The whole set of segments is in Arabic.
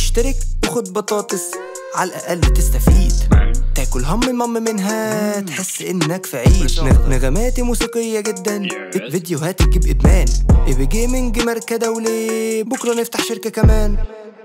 اشترك وخد بطاطس على الاقل تستفيد تاكل هم مم منها تحس انك في عيد نغماتي موسيقيه جدا فيديوهات تجيب ادمان ايبي جيمنج ماركه دولي بكره نفتح شركه كمان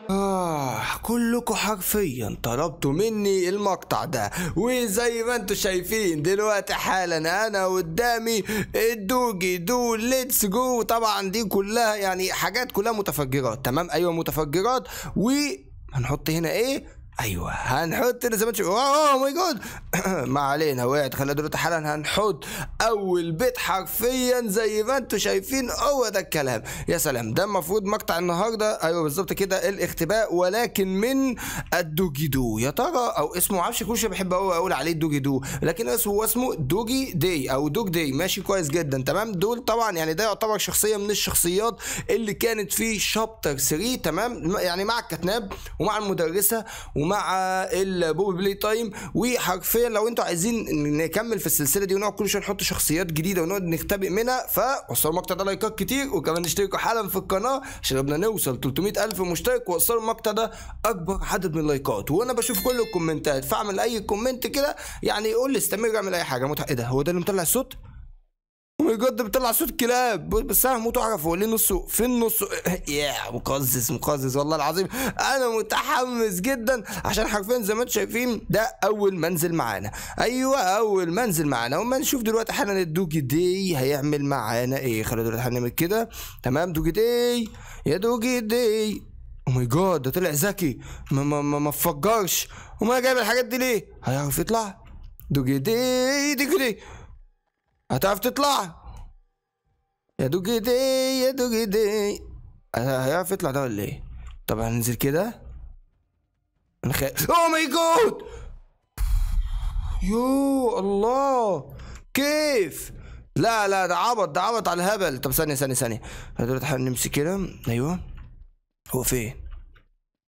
آه كلكوا حرفيا طلبتوا مني المقطع ده وزي ما انتوا شايفين دلوقتي حالا انا قدامي الدوجي دو ليتس جو طبعا دي كلها يعني حاجات كلها متفجرات تمام ايوه متفجرات وهنحط هنا ايه ايوه هنحط زي ما تشوف اوه ماي جاد ما علينا وقعت خلينا دلوقتي حالا هنحط اول بيت حرفيا زي ما انتم شايفين هو ده الكلام يا سلام ده المفروض مقطع النهارده ايوه بالظبط كده الاختباء ولكن من الدوجي دو يا ترى او اسمه معرفش شيء بحب اقول عليه الدوجي دو لكن اسمه هو اسمه دوجي دي او دوج دي ماشي كويس جدا تمام دول طبعا يعني ده يعتبر شخصيه من الشخصيات اللي كانت في شابتر 3 تمام يعني مع الكتناب ومع المدرسه ومع البوبي بلاي تايم وحرفيا لو انتوا عايزين نكمل في السلسله دي ونقعد كل شويه نحط شخصيات جديده ونقعد نختبئ منها فوصلوا المقطع ده لايكات كتير وكمان اشتركوا حالا في القناه عشان بدنا نوصل 300000 مشترك ووصلوا المقطع ده اكبر عدد من اللايكات وانا بشوف كل الكومنتات فاعمل اي كومنت كده يعني قول لي استمر اعمل اي حاجه متح... ايه ده هو ده اللي مطلع الصوت جاد بيطلع صوت كلاب بس انا هموت واعرف هو ليه نصه فين نصه يا مقزز مقزز والله العظيم انا متحمس جدا عشان حرفيا زي ما انتم شايفين ده اول منزل معانا ايوه اول منزل معانا وما نشوف دلوقتي حالا الدوجي دي هيعمل معانا ايه خلينا دلوقتي هنعمل كده تمام دوجي دي يا دوجي دي او ماي جاد ده طلع ذكي ما ما ما, ما فجرش امال جايب الحاجات دي ليه هيعرف يطلع دوجي دي دوجي دي هتعرف تطلع يا دوج دي يا دوج ايدي هيعرف يطلع ده ولا ايه طب هننزل كده نخ... او ماي جود يو الله كيف لا لا ده عبط ده عبط على الهبل طب ثانيه ثانيه ثانيه دلوقتي نمسك كده ايوه هو فين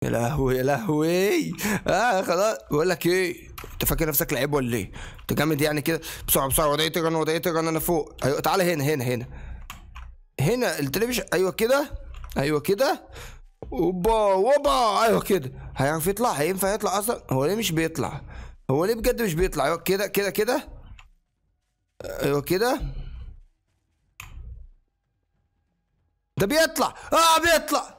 يا لهوي يا لهوي اه خلاص بقول لك ايه انت فاكر نفسك لعيب ولا ايه؟ انت جامد يعني كده بسرعه بسرعه وضعيه رن وضعيه رن انا فوق ايوه تعالى هنا هنا هنا هنا التلفزيون ايوه كده ايوه كده اوبا اوبا ايوه كده هيعرف يطلع هينفع يطلع اصلا هو ليه مش بيطلع؟ هو ليه بجد مش بيطلع؟ ايوه كده كده كده ايوه كده ده بيطلع اه بيطلع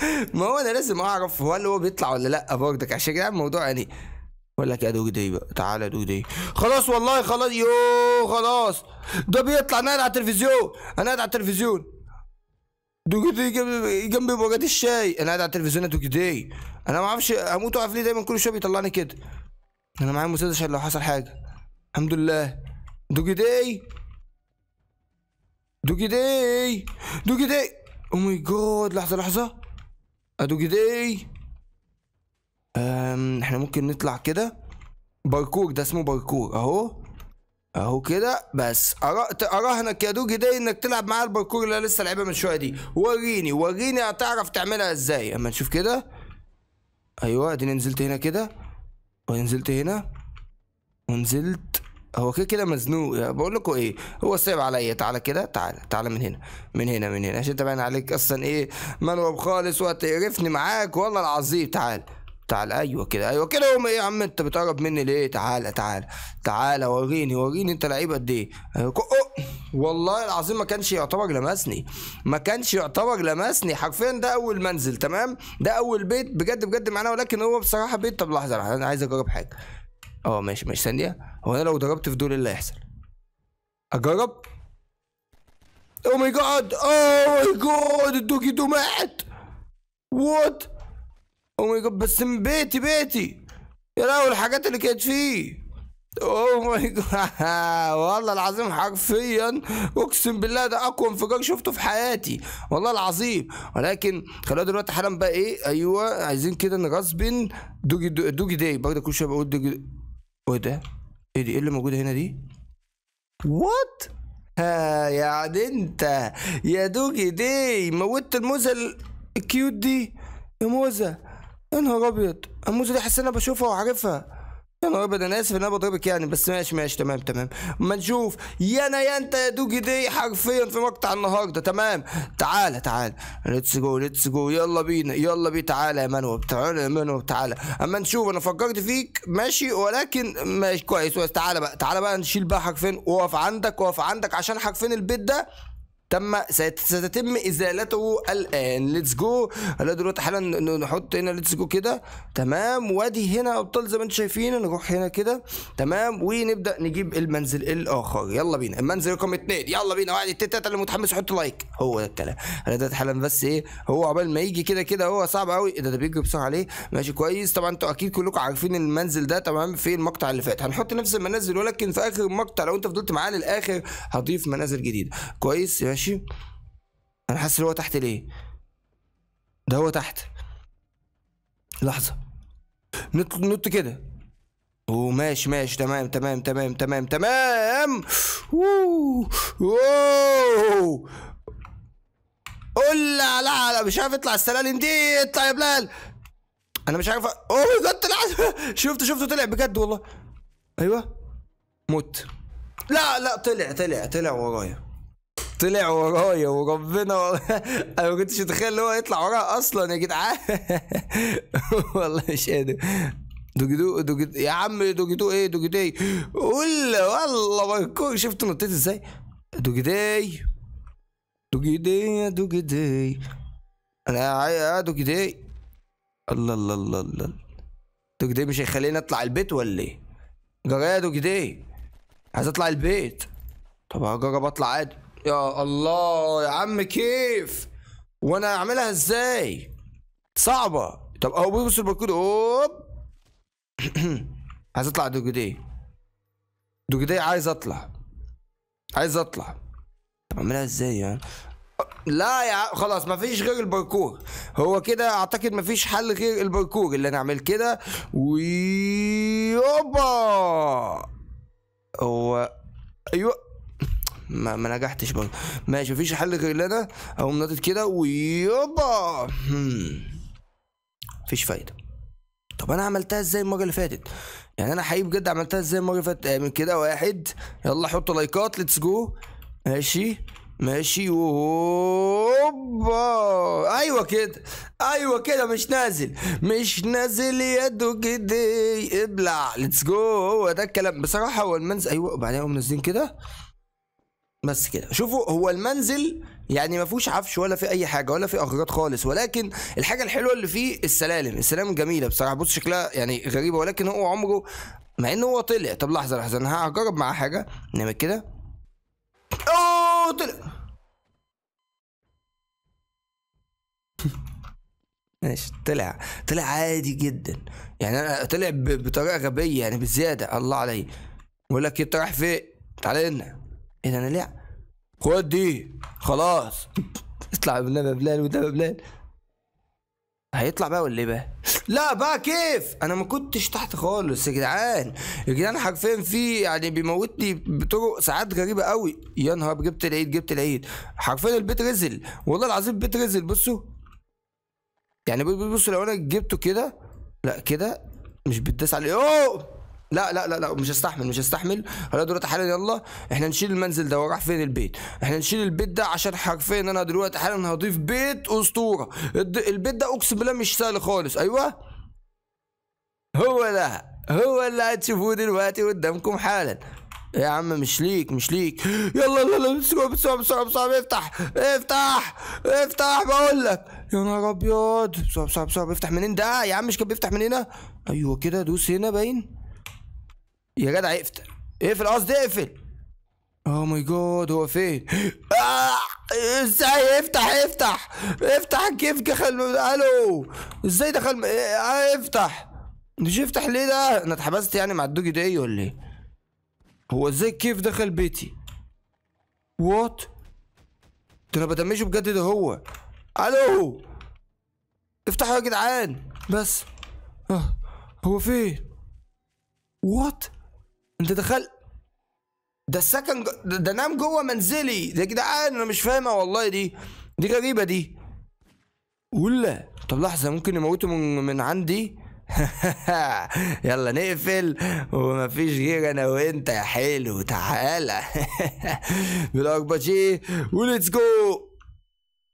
ما هو انا لازم اعرف هو اللي هو بيطلع ولا لا بردك عشان كده الموضوع يعني بقول لك يا دوج دي بقى تعالى دوج دي خلاص والله خلاص يوه خلاص ده بيطلع نقد على التلفزيون انا قاعد على التلفزيون دوج دي جنبي بوجات الشاي انا قاعد على التلفزيون دوج دي انا ما اعرفش اموت واقف ليه دايما كل شويه بيطلعني كده انا معايا مسدس عشان لو حصل حاجه الحمد لله دوج دي دوج دي دوج دي او ماي جاد لحظه لحظه ادو جدي احنا ممكن نطلع كده باركور ده اسمه باركور اهو اهو كده بس اراهنك يا دوجي دي انك تلعب معايا الباركور اللي انا لسه لعبها من شويه دي وريني وريني هتعرف تعملها ازاي اما نشوف كده ايوه اديني نزلت هنا كده ونزلت هنا ونزلت هو كده كده مزنوق بقول لكم ايه هو صعب عليا تعالى كده تعالى تعالى من هنا من هنا من هنا عشان انت باين عليك اصلا ايه منوب خالص وهتقرفني معاك والله العظيم تعالى تعالى ايوه كده ايوه كده هم ايه يا عم انت بتقرب مني ليه تعالى تعالى تعالى وريني وريني انت لعيب قد ايه أه، والله العظيم ما كانش يعتبر لمسني ما كانش يعتبر لمسني حرفيا ده اول منزل تمام ده اول بيت بجد بجد معانا ولكن هو بصراحه بيت طب لحظه انا عايز اجرب حاجه اه ماشي ماشي ثانيه هو انا لو ضربت في دول ايه اللي هيحصل اجرب او ماي جاد او ماي جاد الدوكي دو مات وات او ماي جاد بس من بيتي بيتي يا لهوي الحاجات اللي كانت فيه او ماي جاد والله العظيم حرفيا اقسم بالله ده اقوى انفجار شفته في حياتي والله العظيم ولكن خلونا دلوقتي حالا بقى ايه ايوه عايزين كده نغصبن دوجي دو دوجي داي برضه كل شويه بقول دوجي وايه ده ايه دي ايه اللي موجوده هنا دي وات ها يعني انت يا دوجي دي موتت الموزه الكيوت دي يا موزه يا نهار ابيض الموزه دي حاسس انا بشوفها وعارفها انا ابدا انا اسف ان انا بضربك يعني بس ماشي ماشي تمام تمام اما نشوف يا انا يا انت يا دوجي دي حرفيا في مقطع النهارده تمام تعالى تعالى ليتس جو ليتس جو يلا بينا يلا بينا تعالى يا منوب تعالى يا منوب تعالى اما نشوف انا فكرت فيك ماشي ولكن ماشي كويس كويس تعالى بقى تعالى بقى نشيل بقى حرفين واقف عندك واقف عندك عشان حرفين البيت ده تم ستتم ازالته الان ليتس جو هلا دلوقتي حالا نحط هنا ليتس جو كده تمام وادي هنا ابطال زي ما انتم شايفين نروح هنا كده تمام ونبدا نجيب المنزل الاخر يلا بينا المنزل رقم اثنين يلا بينا واحد ثلاثه اللي متحمس يحط لايك هو ده الكلام انا ده حالا بس ايه هو عبال ما يجي كده كده هو صعب قوي إيه ده ده بيجري بسرعه عليه ماشي كويس طبعا انتوا اكيد كلكم عارفين المنزل ده تمام في المقطع اللي فات هنحط نفس المنازل ولكن في اخر المقطع لو انت فضلت معاه للاخر هضيف منازل جديده كويس ماشي ماشي انا حاسس اللي هو تحت ليه ده هو تحت لحظه نط نط كده وماشي ماشي تمام تمام تمام تمام تمام اوه قول لا لا مش عارف اطلع السلالم دي اطلع يا بلال انا مش عارف اوه ماي طلع شفته شفته طلع بجد والله ايوه مت لا لا طلع طلع طلع ورايا طلع ورايا وربنا انا ما كنتش اتخيل ان هو يطلع ورايا اصلا يا جدعان والله مش قادر دوجدو دوجدو يا عم دوجدو ايه دوجدي قول والله باركور شفت نطيت ازاي دوجدي دوجدي يا دوجدي انا يا آه، دوجدي الله الله الله الله دوجدي مش هيخليني اطلع البيت ولا ايه جرى يا دوجدي عايز اطلع البيت طب هجرب اطلع عادي يا الله يا عم كيف وانا اعملها ازاي صعبة طب اهو بص الباركود اوب عايز اطلع دوجدي دوجدي عايز اطلع عايز اطلع طب اعملها ازاي يعني لا يا خلاص مفيش غير الباركور هو كده اعتقد مفيش حل غير الباركور اللي انا اعمل كده ويوبا هو ايوه ما, ما نجحتش برضه ماشي مفيش حل غير لنا انا اقوم ناطط كده ويوبا مفيش فايده طب انا عملتها ازاي المره اللي فاتت يعني انا حقيقي بجد عملتها ازاي المره اللي فاتت من كده واحد يلا حطوا لايكات ليتس جو ماشي ماشي اوبا ايوه كده ايوه كده مش نازل مش نازل يده كده ابلع ليتس جو هو ده الكلام بصراحه هو المنز ايوه وبعدين هم نازلين كده بس كده شوفوا هو المنزل يعني ما فيهوش عفش ولا في اي حاجه ولا في اغراض خالص ولكن الحاجه الحلوه اللي فيه السلالم السلالم جميله بصراحه بص شكلها يعني غريبه ولكن هو عمره مع ان هو طلع طب لحظه لحظه انا هجرب معاه حاجه نعمل كده اوه طلع ماشي طلع طلع عادي جدا يعني انا طلع بطريقه غبيه يعني بزياده الله عليا بقول لك انت رايح فين تعالى لنا ايه ده انا ليه خد دي خلاص اطلع بالنبي بلال والنبي بلال هيطلع بقى ولا ايه بقى؟ لا بقى كيف؟ انا ما كنتش تحت خالص يا جدعان، يا جدعان حرفيا في يعني بيموتني بطرق ساعات غريبه قوي، يا نهار جبت العيد جبت العيد، حرفيا البيت رزل، والله العظيم البيت رزل بصوا. يعني بصوا لو انا جبته كده لا كده مش بتداس عليه اوه لا لا لا لا مش هستحمل مش هستحمل هلا دلوقتي حالا يلا احنا نشيل المنزل ده وراح فين البيت احنا نشيل البيت ده عشان حرفيا انا دلوقتي حالا هضيف بيت اسطوره البيت ده اقسم بالله مش سهل خالص ايوه هو ده هو اللي هتشوفوه دلوقتي قدامكم حالا يا عم مش ليك مش ليك يلا يلا بسرعه بسرعه بسرعه بسرعه افتح افتح افتح بقول لك يا نهار ابيض بسرعه بسرعه بسرعه بيفتح منين ده يا عم مش كان بيفتح من هنا ايوه كده دوس هنا باين يا جدع اقفل اقفل قصدي اقفل او ماي جاد هو فين؟ آه! ازاي افتح افتح افتح كيف دخل الو ازاي دخل آه، افتح مش افتح ليه ده؟ انا اتحبست يعني مع الدوجي ده ايه ولا ايه؟ هو ازاي كيف دخل بيتي؟ وات؟ ده انا بدمجه بجد ده هو الو افتحوا يا جدعان بس آه، هو فين؟ وات؟ انت دخل ده السكن ده نام جوه منزلي يا جدعان انا مش فاهمه والله دي دي غريبه دي ولا طب لحظه ممكن يموتوا من من عندي يلا نقفل ومفيش غير انا وانت يا حلو تعالى بالاكباشيه وليتس جو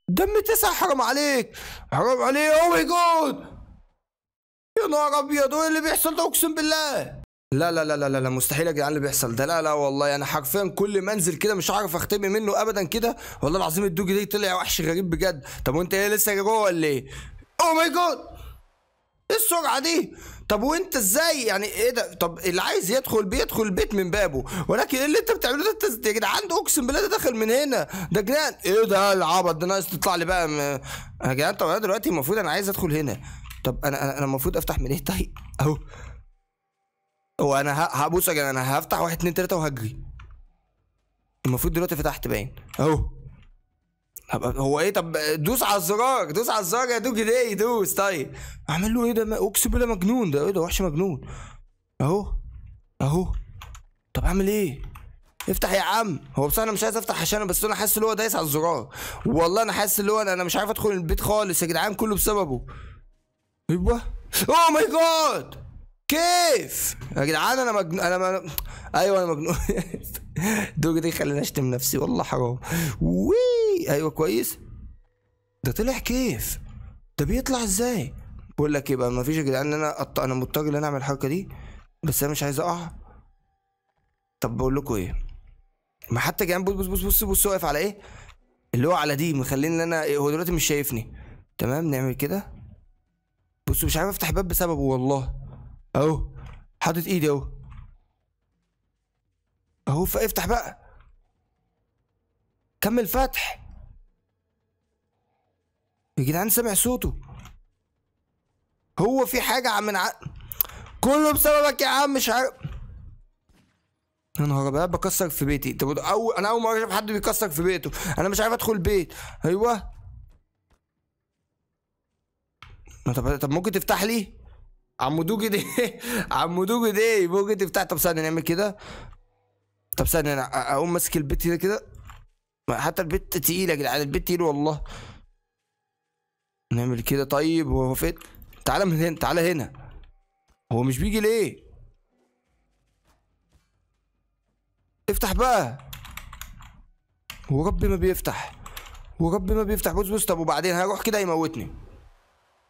دم تسع حرام عليك حرام عليك او ماي جود يا نهار ابيض ايه اللي بيحصل ده اقسم بالله لا لا لا لا لا لا مستحيل يا جدعان اللي بيحصل ده لا لا والله انا حرفيا كل ما انزل كده مش عارف اختبي منه ابدا كده والله العظيم الدوج دي طلع وحش غريب بجد طب وانت ايه لسه جوه ولا ايه؟ او ماي جود ايه السرعه دي؟ طب وانت ازاي يعني ايه ده طب اللي عايز يدخل بيدخل البيت من بابه ولكن ايه اللي انت بتعمله ده انت يا جدعان اقسم بالله ده داخل من هنا ده جنان ايه ده العبط ده ناقص تطلع لي بقى يا جدعان طب انا دلوقتي المفروض انا عايز ادخل هنا طب انا انا المفروض افتح من ايه طيب اهو هو انا هبص يا جدعان انا هفتح واحد اتنين تلاته وهجري المفروض دلوقتي فتحت باين اهو هو ايه طب دوس على الزرار دوس على الزرار يا دوج ليه دوس طيب اعمل له ايه ده اقسم بالله مجنون ده ايه ده وحش مجنون اهو اهو طب اعمل ايه افتح يا عم هو بصراحه انا مش عايز افتح عشان بس انا حاسس ان هو دايس على الزرار والله انا حاسس ان هو انا مش عارف ادخل البيت خالص يا جدعان كله بسببه ايوه اوه ماي جاد كيف يا جدعان انا مجنون انا مجن... ايوه انا مجنون الدرجه دي خليني اشتم نفسي والله حرام وي ايوه كويس ده طلع كيف ده بيطلع ازاي بقول لك يبقى إيه ما فيش يا جدعان انا أط... انا مضطر ان انا اعمل الحركه دي بس انا مش عايز اقع طب بقول لكم ايه ما حتى يا جدعان بص بص بص بص بص واقف على ايه اللي هو على دي مخليني ان انا إيه، هو دلوقتي مش شايفني تمام نعمل كده بصوا مش عارف افتح باب بسببه والله اهو حاطط ايدي اهو اهو فافتح بقى كمل فتح يا جدعان سامع صوته هو في حاجة من ع... كله بسببك يا عم مش عارف يا نهار ابيض بكسر في بيتي طب اول انا اول مره اشوف حد بيكسر في بيته انا مش عارف ادخل بيت ايوه طب طب ممكن تفتح لي عمو دوجي دي عمو دوجي دي بوجي دي بتاع طب ثانيه نعمل كده طب ثانيه انا اقوم ماسك البيت هنا كده حتى البيت تقيل يا جدعان البيت تقيل والله نعمل كده طيب هو فين تعالى من هنا تعالى هنا هو مش بيجي ليه افتح بقى ورب ما بيفتح ورب ما بيفتح بص بص طب وبعدين هروح كده يموتني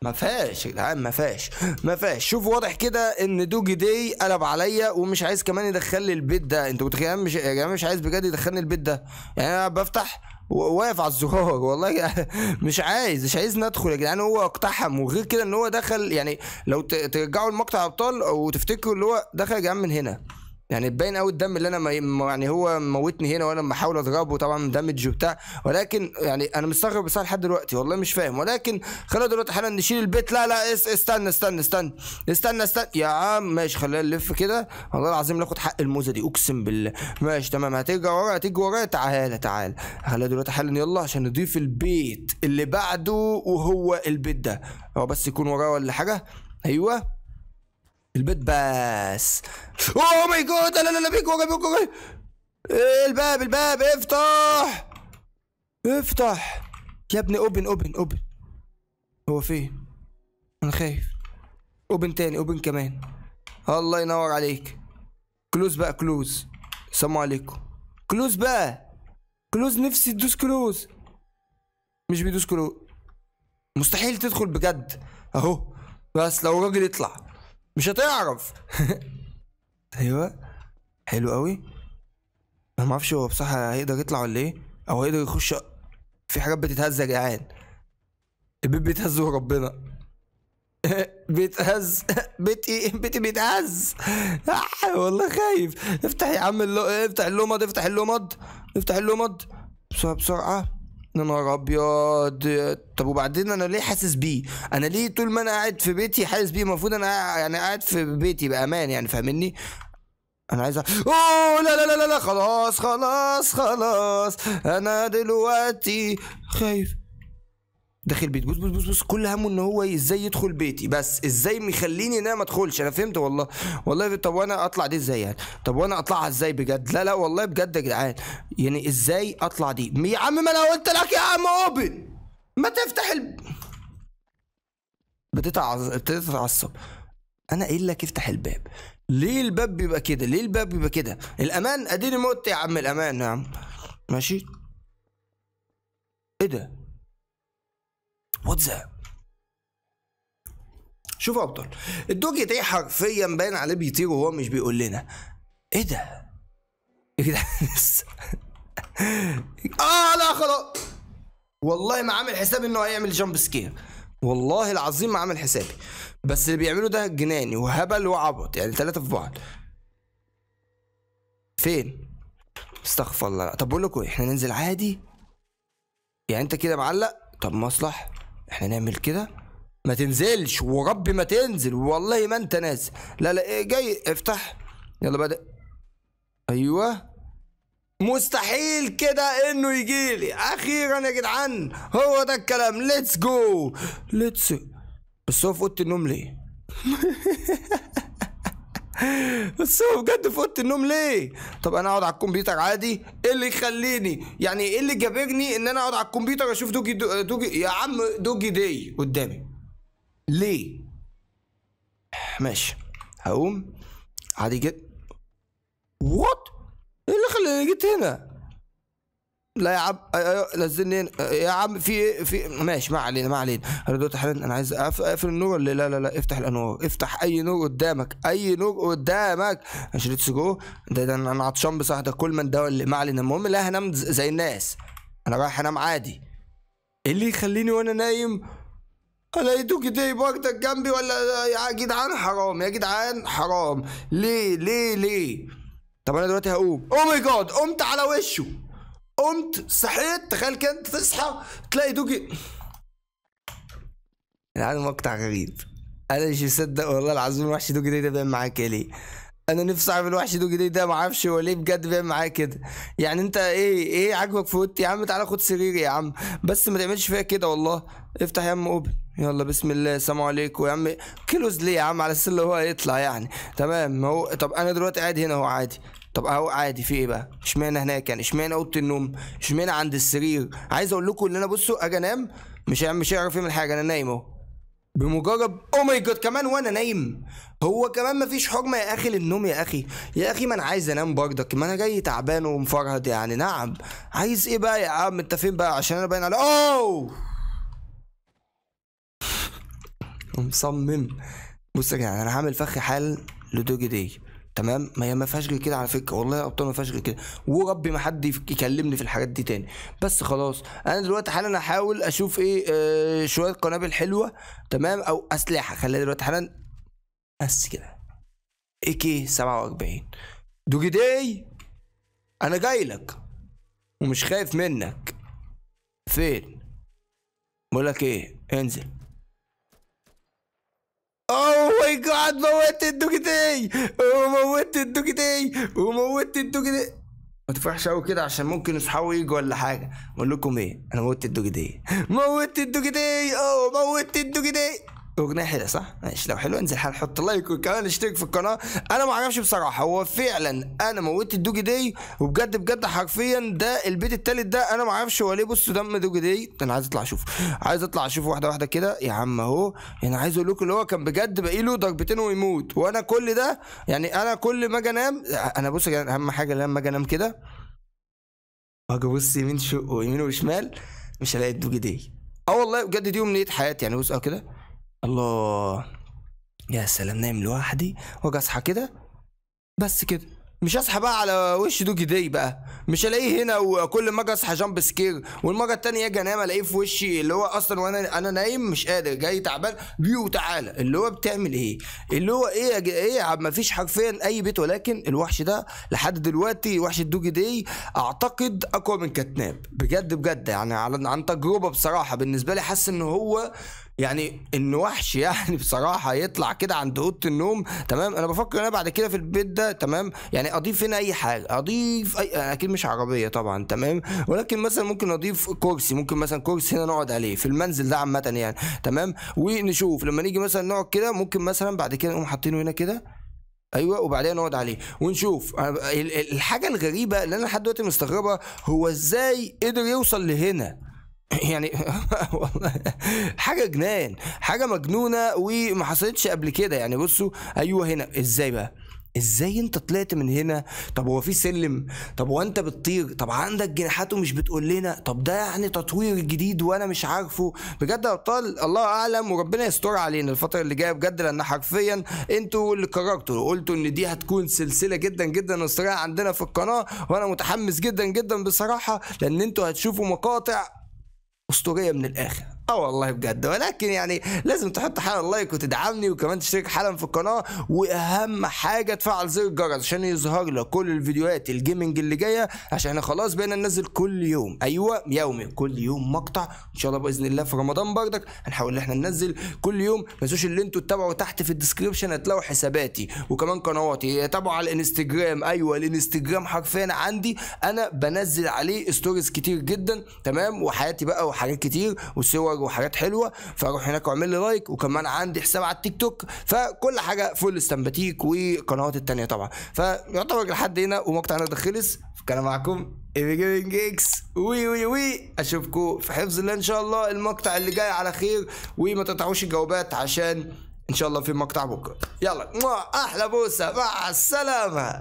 ما فيهاش يا جدعان ما فيهاش ما فيهاش شوف واضح كده ان دوجي دي قلب عليا ومش عايز كمان يدخل لي البيت ده انتوا متخيلين مش يا جماعه مش عايز بجد يدخلني البيت ده يعني انا بفتح واقف على الزرار والله مش عايز مش عايز ندخل يا جدعان هو اقتحم وغير كده ان هو دخل يعني لو ترجعوا المقطع ابطال وتفتكروا اللي هو دخل يا جدعان من هنا يعني باين قوي الدم اللي انا يعني هو موتني هنا وانا لما احاول اضربه طبعا دامج وبتاع ولكن يعني انا مستغرب بس لحد دلوقتي والله مش فاهم ولكن خلينا دلوقتي حالا نشيل البيت لا لا استنى استنى استنى استنى استنى يا عم ماشي خلينا نلف كده والله العظيم ناخد حق الموزه دي اقسم بالله ماشي تمام هترجع ورا هتيجي ورا تعالى تعالى خلينا دلوقتي حالا يلا عشان نضيف البيت اللي بعده وهو البيت ده هو بس يكون ورايا ولا حاجه ايوه البيت بس اوه ماي جود لا لا لا بيك وجع بيك وجع الباب الباب افتح افتح يا ابني اوبن اوبن اوبن هو فين انا خايف اوبن تاني اوبن كمان الله ينور عليك كلوز بقى كلوز السلام عليكم كلوز بقى كلوز نفسي تدوس كلوز مش بيدوس كلوز مستحيل تدخل بجد اهو بس لو راجل يطلع مش هتعرف ايوه حلو قوي انا ما اعرفش هو بصح هيقدر يطلع ولا ايه او هيقدر يخش في حاجات بتتهز يا جدعان البيت بيتهز وربنا بيتهز بيتي بيتي بيتهز آه، والله خايف افتح يا عم اللو... افتح اللومض افتح اللومض افتح اللومض بسرعه بسرعه يا نهار ابيض طب وبعدين انا ليه حاسس بيه انا ليه طول ما انا قاعد في بيتي حاسس بيه المفروض انا يعني قاعد في بيتي بامان يعني فاهمني انا عايز اوه لا لا لا لا خلاص خلاص خلاص انا دلوقتي خايف داخل بيت بص بص بص بص كل همه ان هو ازاي يدخل بيتي بس ازاي مخليني ان انا ما ادخلش انا فهمت والله والله طب وانا اطلع دي ازاي يعني طب وانا اطلعها ازاي بجد لا لا والله بجد يا جدعان يعني ازاي اطلع دي يا عم ما انا قلت لك يا عم اوبن ما تفتح الب... بتتعصب انا قايل لك افتح الباب ليه الباب بيبقى كده ليه الباب بيبقى كده الامان اديني مت يا عم الامان يا عم ماشي ايه ده واتس that? شوف ابطال الدوجي ده حرفيا باين عليه بيطير وهو مش بيقول لنا ايه ده؟ ايه كده؟ لسه اه لا خلاص والله ما عامل حسابي انه هيعمل جامب سكير والله العظيم ما عامل حسابي بس اللي بيعمله ده جناني وهبل وعبط يعني ثلاثة في بعض فين؟ استغفر الله طب بقول لكم إيه، احنا ننزل عادي يعني انت كده معلق طب مصلح احنا نعمل كده ما تنزلش ورب ما تنزل والله ما انت نازل لا لا ايه جاي افتح يلا بدأ ايوه مستحيل كده انه يجي لي اخيرا يا جدعان هو ده الكلام ليتس جو ليتس بس هو في اوضه النوم ليه بس هو بجد في اوضه النوم ليه؟ طب انا اقعد على الكمبيوتر عادي، ايه اللي يخليني؟ يعني ايه اللي جابرني ان انا اقعد على الكمبيوتر اشوف دوجي دو... دوجي يا عم دوجي دي قدامي؟ ليه؟ ماشي هقوم عادي جدا وات؟ ايه اللي خلاني جيت هنا؟ لا يا عم نزلني أيوة، أيوة، يا عم في في ماشي ما علينا ما علينا انا دلوقتي حاليا انا عايز اقفل النور ولا لا لا لا افتح الانوار افتح اي نور قدامك اي نور قدامك عشان ليتس جو ده, ده انا عطشان بصراحه ده كل من ده ما علينا المهم لا هنام زي الناس انا رايح انام عادي ايه اللي يخليني وانا نايم انا يدوك ايدي واخدك جنبي ولا يا جدعان حرام يا جدعان حرام ليه ليه ليه طب انا دلوقتي هقوم او ماي جاد قمت على وشه قمت صحيت تخيل كده تصحى تلاقي دوجي العالم مقطع غريب انا مش مصدق والله العظيم الوحش دوجي ده بيعمل معاك إيه ليه انا نفسي اعمل الوحش دوجي ده ما اعرفش هو ليه بجد بيعمل معايا كده يعني انت ايه ايه عاجبك في اوضتي يا عم تعالى خد سريري يا عم بس ما تعملش فيا كده والله افتح يا عم اوبن يلا بسم الله السلام عليكم يا عم كيلوز ليه يا عم على السله هو هيطلع يعني تمام هو طب انا دلوقتي قاعد هنا هو عادي طب اهو عادي في ايه بقى اشمعنى هناك يعني اشمعنى اوضه النوم اشمعنى عند السرير عايز اقول لكم ان انا بصوا اجي انام مش مش هيعرف يعمل حاجه انا نايم اهو بمجرد او ماي جاد كمان وانا نايم هو كمان مفيش حرمه يا اخي للنوم يا اخي يا اخي ما انا عايز انام بردك ما انا جاي تعبان ومفرهد يعني نعم عايز ايه بقى يا عم انت فين بقى عشان انا باين على اوه مصمم بص يا جدعان انا هعمل فخ حال لدوجي دي تمام ما هي ما فيهاش غير كده على فكره والله يا ابطال ما فيهاش غير كده وربي ما حد يكلمني في الحاجات دي تاني بس خلاص انا دلوقتي حالا احاول اشوف ايه آه شويه قنابل حلوه تمام او اسلحه خليها دلوقتي حالا بس كده اي كي 47 داي انا جاي لك ومش خايف منك فين بقول لك ايه انزل ماي جاد موتت الدوجتي وموتت الدوجتي وموتت الدوجتي ما تفرحش قوي كده عشان ممكن اصحابه يجوا ولا حاجه اقول لكم ايه انا موتت الدوجتي موتت الدوجتي اوه موتت الدوجتي اغنيه حلوه صح ماشي لو حلوه انزل حط لايك وكمان اشترك في القناه انا ما اعرفش بصراحه هو فعلا انا موت الدوجي دي وبجد بجد حرفيا ده البيت التالت ده انا ما اعرفش هو ليه بصوا دم دوجي دي انا عايز اطلع اشوفه عايز اطلع اشوفه واحده واحده كده يا عم اهو يعني عايز اقول لكم اللي هو كان بجد باقي له ضربتين ويموت وانا كل ده يعني انا كل ما اجي انام انا بص اهم حاجه لما اجي انام كده اجي ابص يمين شق ويمين وشمال مش هلاقي الدوجي دي اه والله بجد دي امنيه حياتي يعني بص اه كده الله يا سلام نايم لوحدي واجي اصحى كده بس كده مش اصحى بقى على وش دوجي داي بقى مش الاقيه هنا وكل ما اجي اصحى جامب سكير والمره الثانيه اجي انام الاقيه في وشي اللي هو اصلا وانا انا نايم مش قادر جاي تعبان بيو تعالى اللي هو بتعمل ايه اللي هو ايه ايه ما فيش حرفيا اي بيت ولكن الوحش ده لحد دلوقتي وحش الدوجي داي اعتقد اقوى من كتناب بجد بجد يعني عن تجربه بصراحه بالنسبه لي حاسس ان هو يعني انه وحش يعني بصراحه يطلع كده عند اوضه النوم تمام انا بفكر انا بعد كده في البيت ده تمام يعني اضيف هنا اي حاجه اضيف اي اكيد مش عربيه طبعا تمام ولكن مثلا ممكن اضيف كرسي ممكن مثلا كرسي هنا نقعد عليه في المنزل ده عامه يعني تمام ونشوف لما نيجي مثلا نقعد كده ممكن مثلا بعد كده نقوم حاطينه هنا كده ايوه وبعدين نقعد عليه ونشوف الحاجه الغريبه اللي انا لحد دلوقتي مستغربها هو ازاي قدر يوصل لهنا يعني والله حاجه جنان حاجه مجنونه وما حصلتش قبل كده يعني بصوا ايوه هنا ازاي بقى ازاي انت طلعت من هنا طب هو في سلم طب هو انت بتطير طب عندك جناحات ومش بتقول لنا طب ده يعني تطوير جديد وانا مش عارفه بجد يا ابطال الله اعلم وربنا يستر علينا الفتره اللي جايه بجد لان حرفيا انتوا اللي قررتوا وقلتوا ان دي هتكون سلسله جدا جدا اسطوريه عندنا في القناه وانا متحمس جدا جدا بصراحه لان انتوا هتشوفوا مقاطع اسطوريه من الاخر اه والله بجد ولكن يعني لازم تحط حالا لايك وتدعمني وكمان تشترك حالا في القناه واهم حاجه تفعل زر الجرس عشان يظهر لك كل الفيديوهات الجيمنج اللي جايه عشان احنا خلاص بقينا ننزل كل يوم ايوه يومي كل يوم مقطع ان شاء الله باذن الله في رمضان بردك هنحاول ان احنا ننزل كل يوم ما تنسوش اللي انتوا تتابعوا تحت في الديسكربشن هتلاقوا حساباتي وكمان قنواتي تابعوا على الانستجرام ايوه الانستجرام حرفيا عندي انا بنزل عليه ستوريز كتير جدا تمام وحياتي بقى وحاجات كتير وصور برامج وحاجات حلوه فروح هناك واعمل لي لايك وكمان عندي حساب على التيك توك فكل حاجه فول استمباتيك والقنوات التانيه طبعا فيعتبر لحد هنا ومقطعنا ده خلص كان معاكم ايفي جيمنج اكس وي وي وي اشوفكم في حفظ الله ان شاء الله المقطع اللي جاي على خير وما تقطعوش الجوابات عشان ان شاء الله في مقطع بكره يلا احلى بوسه مع السلامه